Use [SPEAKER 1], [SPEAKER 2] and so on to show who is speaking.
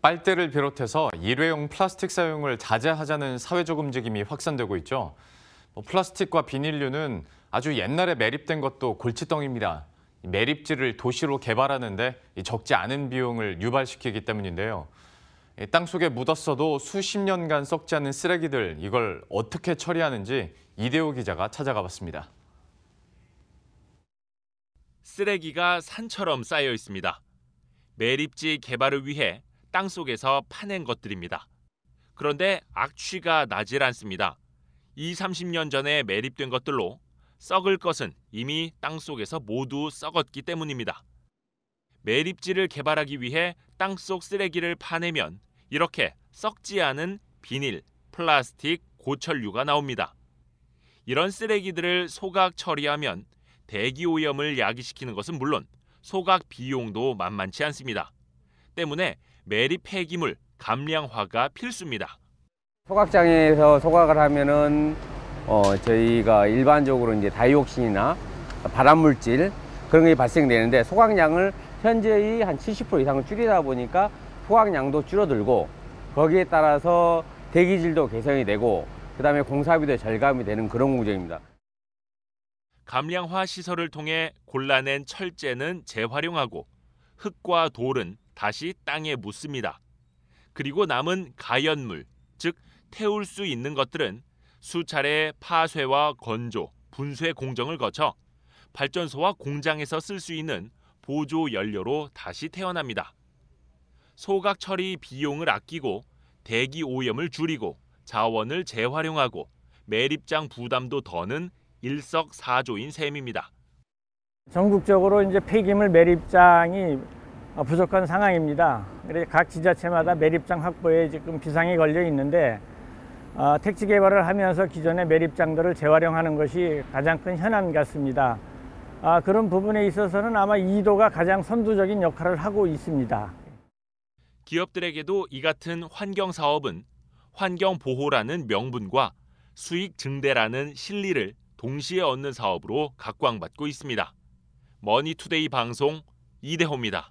[SPEAKER 1] 빨대를 비롯해서 일회용 플라스틱 사용을 자제하자는 사회적 움직임이 확산되고 있죠. 뭐 플라스틱과 비닐류는 아주 옛날에 매립된 것도 골칫덩입니다. 매립지를 도시로 개발하는데 적지 않은 비용을 유발시키기 때문인데요. 땅속에 묻었어도 수십 년간 썩지 않은 쓰레기들, 이걸 어떻게 처리하는지 이대호 기자가 찾아가 봤습니다.
[SPEAKER 2] 쓰레기가 산처럼 쌓여 있습니다. 매립지 개발을 위해 땅속에서 파낸 것들입니다. 그런데 악취가 나질 않습니다. 2, 30년 전에 매립된 것들로 썩을 것은 이미 땅속에서 모두 썩었기 때문입니다. 매립지를 개발하기 위해 땅속 쓰레기를 파내면 이렇게 썩지 않은 비닐, 플라스틱, 고철류가 나옵니다. 이런 쓰레기들을 소각 처리하면 대기 오염을 야기시키는 것은 물론 소각 비용도 만만치 않습니다. 때문에 매립 폐기물 감량화가 필수입니다.
[SPEAKER 3] 소각장에서 소각을 하면은 어, 저희가 일반적으로 이제 다이옥신이나 발암물질 그런 게 발생되는데 소각량을 현재의 한 70% 이상을 줄이다 보니까 소각량도 줄어들고 거기에 따라서 대기질도 개선이 되고 그다음에 공사비도 절감이 되는 그런 공정입니다.
[SPEAKER 2] 감량화 시설을 통해 골라낸 철제는 재활용하고 흙과 돌은 다시 땅에 묻습니다. 그리고 남은 가연물, 즉 태울 수 있는 것들은 수차례 파쇄와 건조, 분쇄 공정을 거쳐 발전소와 공장에서 쓸 수 있는 보조 연료로 다시 태어납니다. 소각 처리 비용을 아끼고 대기 오염을 줄이고 자원을 재활용하고 매립장 부담도 더는 일석사조인 셈입니다.
[SPEAKER 4] 전국적으로 이제 폐기물 매립장이 어, 부족한 상황입니다. 그래서 각 지자체마다 매립장 확보에 지금 비상이 걸려 있는데 어, 택지 개발을 하면서 기존의 매립장들을 재활용하는 것이 가장 큰 현안 같습니다. 아, 그런 부분에 있어서는 아마 이도가 가장 선두적인 역할을 하고 있습니다.
[SPEAKER 2] 기업들에게도 이 같은 환경 사업은 환경 보호라는 명분과 수익 증대라는 실리를 동시에 얻는 사업으로 각광받고 있습니다. 머니투데이 방송 이대호입니다.